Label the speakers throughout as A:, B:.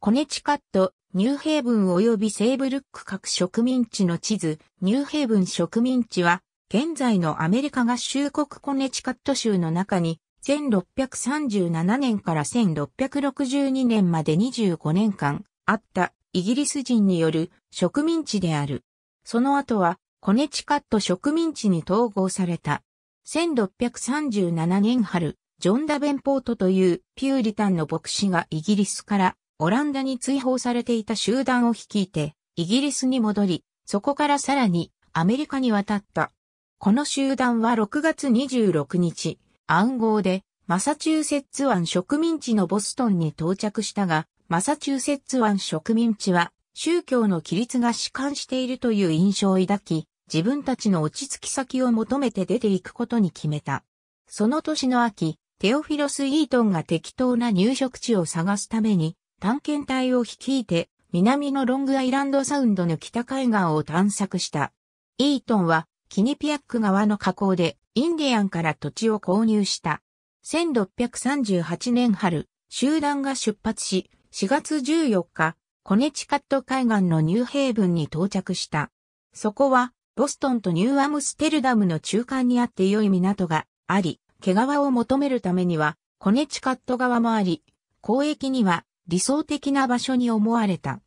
A: コネチカット、ニューヘイブン及びセーブルック各植民地の地図、ニューヘイブン植民地は、現在のアメリカ合衆国コネチカット州の中に、1637年から1662年まで25年間あったイギリス人による植民地である。その後はコネチカット植民地に統合された。1637年春、ジョン・ダベンポートというピューリタンの牧師がイギリスからオランダに追放されていた集団を率いて、イギリスに戻り、そこからさらにアメリカに渡った。この集団は6月26日、暗号でマサチューセッツ湾植民地のボストンに到着したが、マサチューセッツ湾植民地は宗教の規律が弛緩しているという印象を抱き、自分たちの落ち着き先を求めて出ていくことに決めた。その年の秋、テオフィロス・イートンが適当な入植地を探すために探検隊を率いて南のロングアイランドサウンドの北海岸を探索した。イートンはキニピアック川の河口でインディアンから土地を購入した。1638年春、集団が出発し、4月14日、コネチカット海岸のニューヘイブンに到着した。そこは、ボストンとニューアムステルダムの中間にあって良い港があり、毛皮を求めるためには、コネチカット側もあり、交易には理想的な場所に思われた。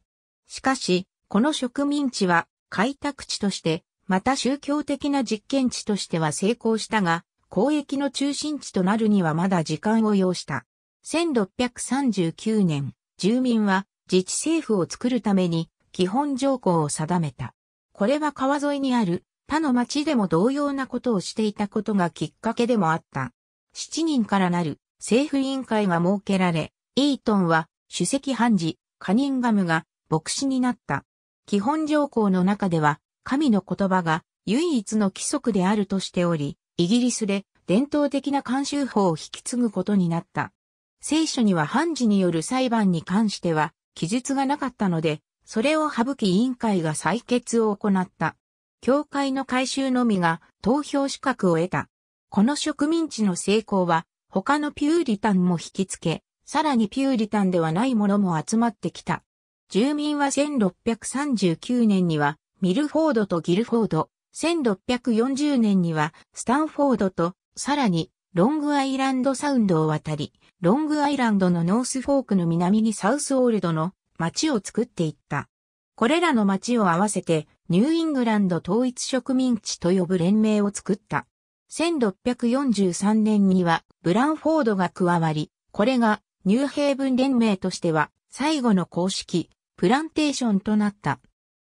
A: しかし、この植民地は開拓地として、また宗教的な実験地としては成功したが、交易の中心地となるにはまだ時間を要した。1639年、住民は自治政府を作るために基本条項を定めた。これは川沿いにある他の町でも同様なことをしていたことがきっかけでもあった。7人からなる政府委員会が設けられ、イートンは主席判事、カニンガムが牧師になった。基本条項の中では、神の言葉が唯一の規則であるとしており、イギリスで伝統的な慣習法を引き継ぐことになった。聖書には判事による裁判に関しては記述がなかったので、それを省き委員会が採決を行った。教会の改修のみが投票資格を得た。この植民地の成功は他のピューリタンも引き付け、さらにピューリタンではないものも集まってきた。住民は1639年にはミルフォードとギルフォード、1640年にはスタンフォードと、さらにロングアイランドサウンドを渡り、ロングアイランドのノースフォークの南にサウスオールドの町を作っていった。これらの町を合わせてニューイングランド統一植民地と呼ぶ連盟を作った。1643年にはブランフォードが加わり、これがニューヘイブン連盟としては最後の公式、プランテーションとなった。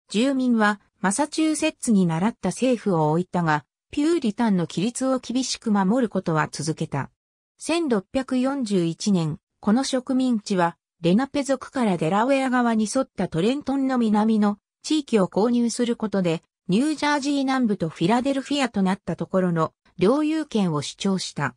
A: 住民はマサチューセッツに習った政府を置いたが、ピューリタンの規律を厳しく守ることは続けた。1641年、この植民地は、レナペ族からデラウェア側に沿ったトレントンの南の地域を購入することで、ニュージャージー南部とフィラデルフィアとなったところの領有権を主張した。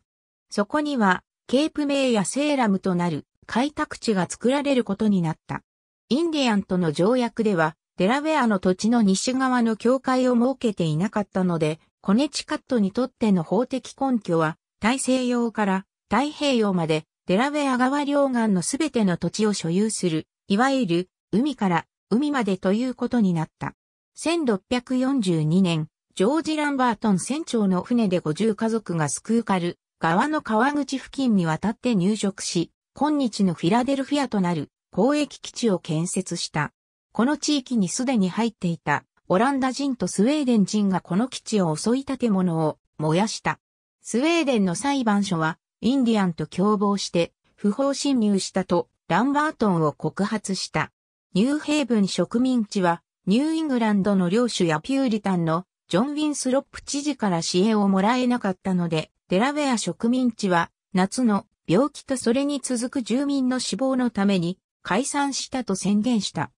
A: そこには、ケープ名やセーラムとなる開拓地が作られることになった。インディアンとの条約では、デラウェアの土地の西側の境界を設けていなかったので、コネチカットにとっての法的根拠は、大西洋から太平洋までデラウェア川両岸のすべての土地を所有する、いわゆる海から海までということになった。1642年、ジョージ・ランバートン船長の船で50家族がスクーカル、川の川口付近に渡って入植し、今日のフィラデルフィアとなる交易基地を建設した。この地域にすでに入っていたオランダ人とスウェーデン人がこの基地を襲い建物を燃やした。スウェーデンの裁判所はインディアンと共謀して不法侵入したとランバートンを告発した。ニューヘイブン植民地はニューイングランドの領主やピューリタンのジョン・ウィンスロップ知事から支援をもらえなかったのでデラウェア植民地は夏の病気とそれに続く住民の死亡のために解散したと宣言した。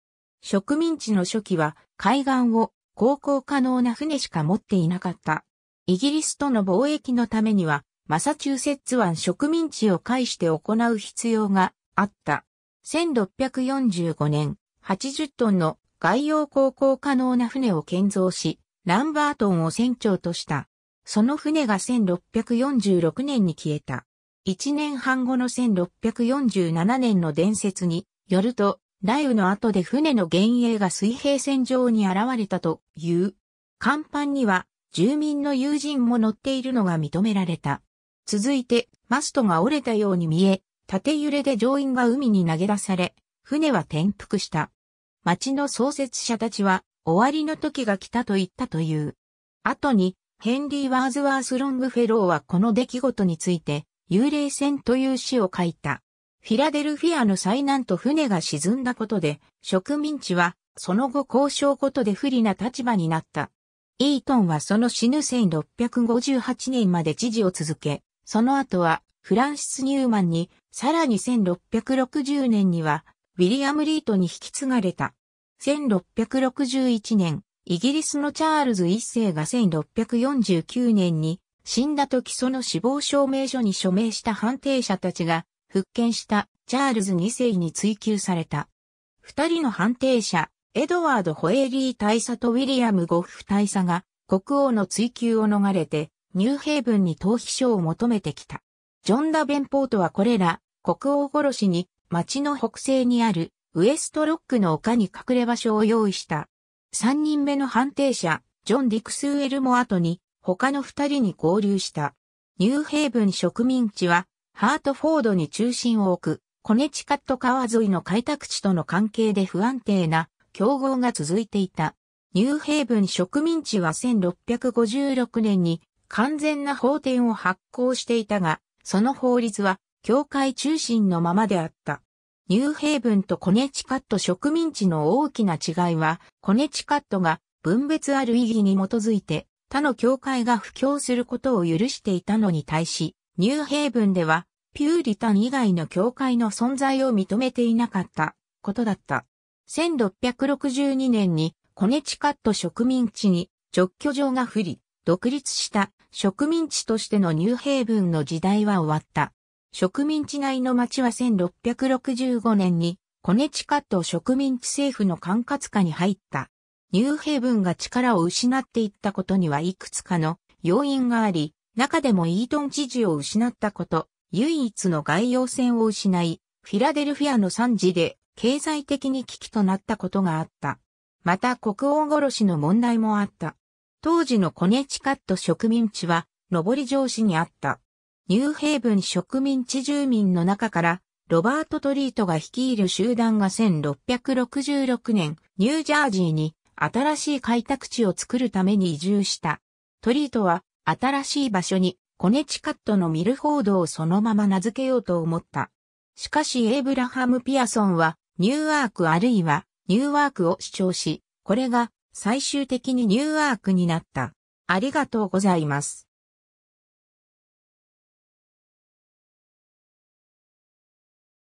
A: 植民地の初期は海岸を航行可能な船しか持っていなかった。イギリスとの貿易のためにはマサチューセッツ湾植民地を介して行う必要があった。1645年、80トンの外洋航行可能な船を建造し、ランバートンを船長とした。その船が1646年に消えた。一年半後の1647年の伝説によると、雷雨の後で船の幻影が水平線上に現れたという。甲板には住民の友人も乗っているのが認められた。続いて、マストが折れたように見え、縦揺れで乗員が海に投げ出され、船は転覆した。町の創設者たちは、終わりの時が来たと言ったという。後に、ヘンリー・ワーズワース・ロングフェローはこの出来事について、幽霊船という詩を書いた。フィラデルフィアの災難と船が沈んだことで、植民地は、その後交渉ごとで不利な立場になった。イートンはその死ぬ1658年まで知事を続け、その後は、フランシス・ニューマンに、さらに1660年には、ウィリアム・リートに引き継がれた。1661年、イギリスのチャールズ一世が1649年に死んだ時その死亡証明書に署名した判定者たちが復権したチャールズ二世に追及された。二人の判定者、エドワード・ホエーリー大佐とウィリアム・ゴッフ大佐が国王の追及を逃れてニューヘイブンに逃避書を求めてきた。ジョン・ダベンポートはこれら国王殺しに町の北西にあるウエストロックの丘に隠れ場所を用意した。3人目の判定者、ジョン・ディクスウェルも後に、他の2人に合流した。ニューヘイブン植民地は、ハートフォードに中心を置く、コネチカット川沿いの開拓地との関係で不安定な競合が続いていた。ニューヘイブン植民地は1656年に完全な法典を発行していたが、その法律は教会中心のままであった。ニューヘイブンとコネチカット植民地の大きな違いは、コネチカットが分別ある意義に基づいて他の教会が布教することを許していたのに対し、ニューヘイブンではピューリタン以外の教会の存在を認めていなかったことだった。1662年にコネチカット植民地に直居状が降り、独立した植民地としてのニューヘイブンの時代は終わった。植民地内の町は1665年にコネチカット植民地政府の管轄下に入った。ニューヘイブンが力を失っていったことにはいくつかの要因があり、中でもイートン知事を失ったこと、唯一の外洋船を失い、フィラデルフィアの惨事で経済的に危機となったことがあった。また国王殺しの問題もあった。当時のコネチカット植民地は上り上司にあった。ニューヘイブン植民地住民の中から、ロバート・トリートが率いる集団が1666年、ニュージャージーに新しい開拓地を作るために移住した。トリートは新しい場所にコネチカットのミルフォードをそのまま名付けようと思った。しかしエイブラハム・ピアソンはニューワークあるいはニューワークを主張し、これが最終的にニューワークになった。ありがとうございます。